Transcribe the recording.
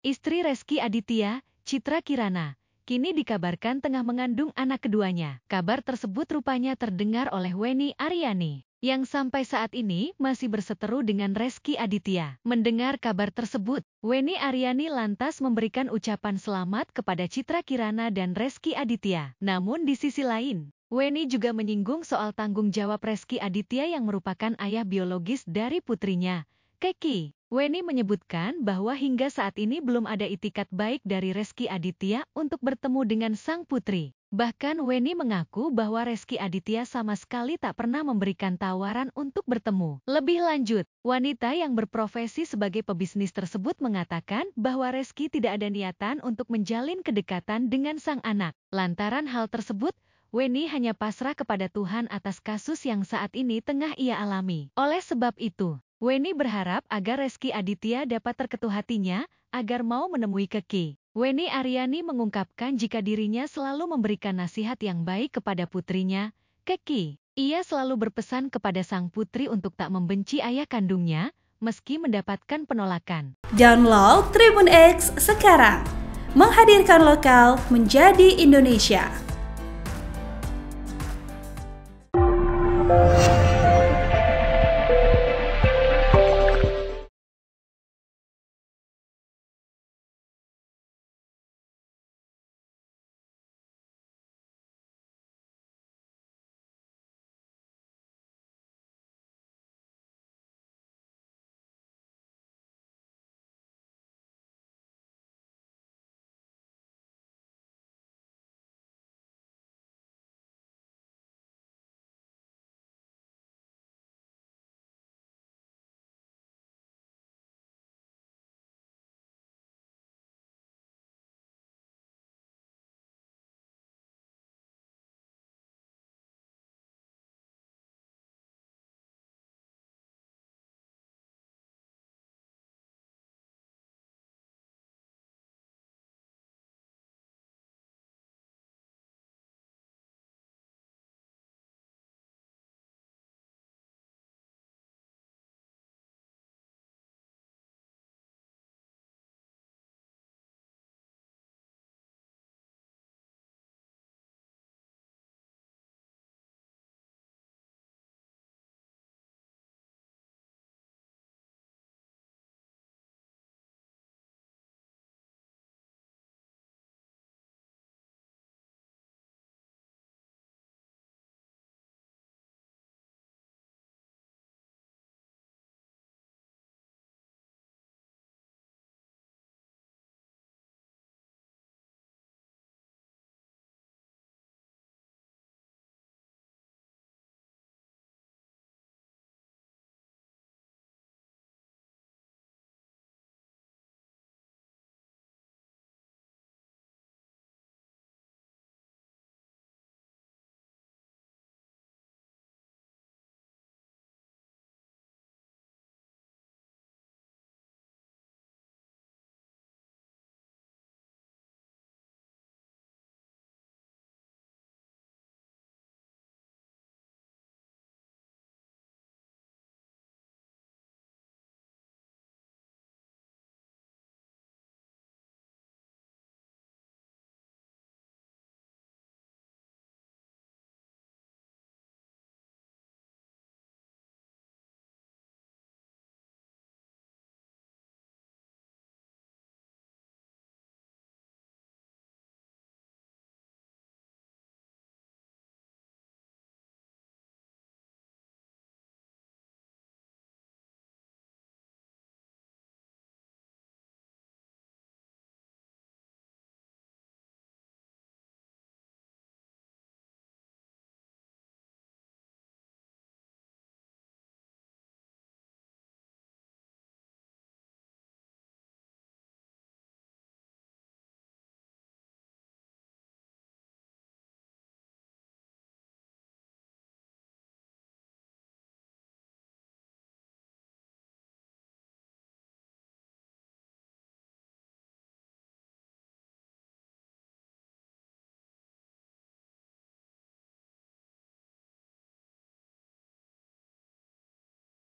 Istri Reski Aditya, Citra Kirana, kini dikabarkan tengah mengandung anak keduanya. Kabar tersebut rupanya terdengar oleh Weni Ariani, yang sampai saat ini masih berseteru dengan Reski Aditya. Mendengar kabar tersebut, Weni Ariani lantas memberikan ucapan selamat kepada Citra Kirana dan Reski Aditya. Namun di sisi lain, Weni juga menyinggung soal tanggung jawab Reski Aditya yang merupakan ayah biologis dari putrinya, Keki. Weni menyebutkan bahwa hingga saat ini belum ada itikat baik dari Reski Aditya untuk bertemu dengan sang putri. Bahkan Weni mengaku bahwa Reski Aditya sama sekali tak pernah memberikan tawaran untuk bertemu. Lebih lanjut, wanita yang berprofesi sebagai pebisnis tersebut mengatakan bahwa Reski tidak ada niatan untuk menjalin kedekatan dengan sang anak. Lantaran hal tersebut, Weni hanya pasrah kepada Tuhan atas kasus yang saat ini tengah ia alami. Oleh sebab itu, Weni berharap agar Reski Aditya dapat terketuk hatinya agar mau menemui Keki. Weni Aryani mengungkapkan jika dirinya selalu memberikan nasihat yang baik kepada putrinya, Keki. Ia selalu berpesan kepada sang putri untuk tak membenci ayah kandungnya, meski mendapatkan penolakan. Download Tribun X sekarang, menghadirkan lokal menjadi Indonesia.